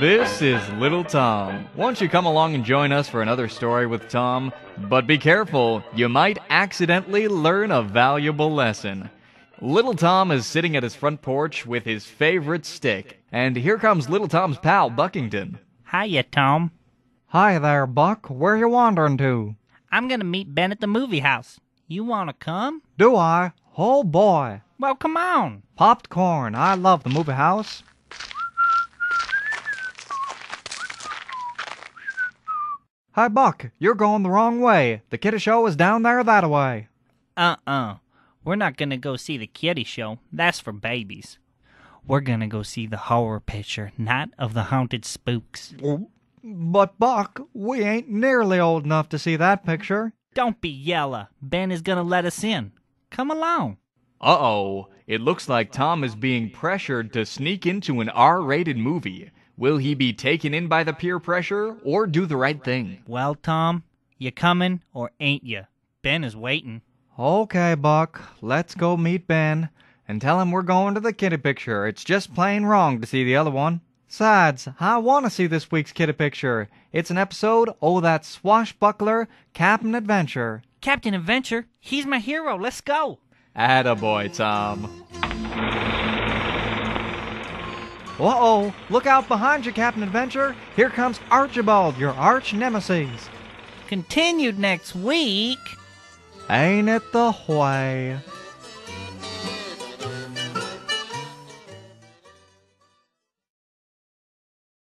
This is Little Tom. Won't you come along and join us for another story with Tom? But be careful, you might accidentally learn a valuable lesson. Little Tom is sitting at his front porch with his favorite stick, and here comes Little Tom's pal, Buckington. Hiya, Tom. Hi there, Buck. Where you wandering to? I'm gonna meet Ben at the movie house. You wanna come? Do I? Oh boy. Well, come on. Popped corn. I love the movie house. Hi, Buck, you're going the wrong way. The kitty show is down there that way. Uh-uh. We're not going to go see the kitty show. That's for babies. We're going to go see the horror picture, not of the haunted spooks. But, Buck, we ain't nearly old enough to see that picture. Don't be yella. Ben is going to let us in. Come along. Uh-oh. It looks like Tom is being pressured to sneak into an R-rated movie. Will he be taken in by the peer pressure or do the right thing? Well, Tom, you comin' or ain't you? Ben is waitin'. Okay, Buck. Let's go meet Ben and tell him we're going to the kitty picture. It's just plain wrong to see the other one. Sides, I want to see this week's kitty picture. It's an episode, oh, that swashbuckler, Captain Adventure. Captain Adventure? He's my hero. Let's go. Attaboy, Tom. Uh-oh, look out behind you, Captain Adventure. Here comes Archibald, your arch nemesis. Continued next week. Ain't it the way?